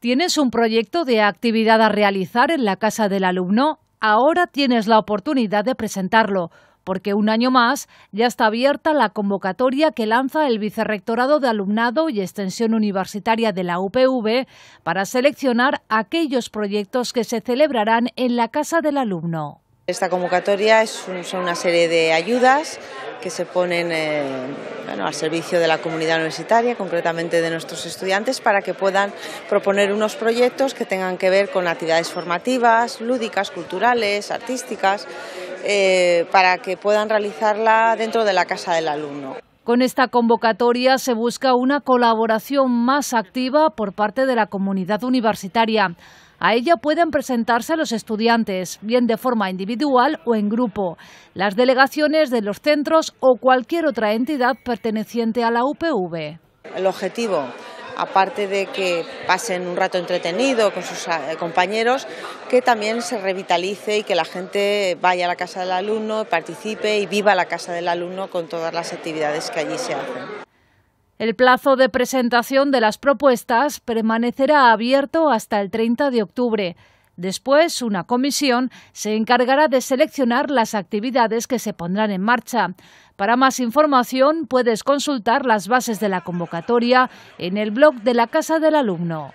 Tienes un proyecto de actividad a realizar en la casa del alumno, ahora tienes la oportunidad de presentarlo, porque un año más ya está abierta la convocatoria que lanza el Vicerrectorado de Alumnado y Extensión Universitaria de la UPV para seleccionar aquellos proyectos que se celebrarán en la casa del alumno. Esta convocatoria es una serie de ayudas que se ponen eh, al servicio de la comunidad universitaria, concretamente de nuestros estudiantes, para que puedan proponer unos proyectos que tengan que ver con actividades formativas, lúdicas, culturales, artísticas, eh, para que puedan realizarla dentro de la casa del alumno. Con esta convocatoria se busca una colaboración más activa por parte de la comunidad universitaria. A ella pueden presentarse los estudiantes, bien de forma individual o en grupo, las delegaciones de los centros o cualquier otra entidad perteneciente a la UPV. El objetivo aparte de que pasen un rato entretenido con sus eh, compañeros, que también se revitalice y que la gente vaya a la casa del alumno, participe y viva la casa del alumno con todas las actividades que allí se hacen. El plazo de presentación de las propuestas permanecerá abierto hasta el 30 de octubre. Después, una comisión se encargará de seleccionar las actividades que se pondrán en marcha. Para más información puedes consultar las bases de la convocatoria en el blog de la Casa del Alumno.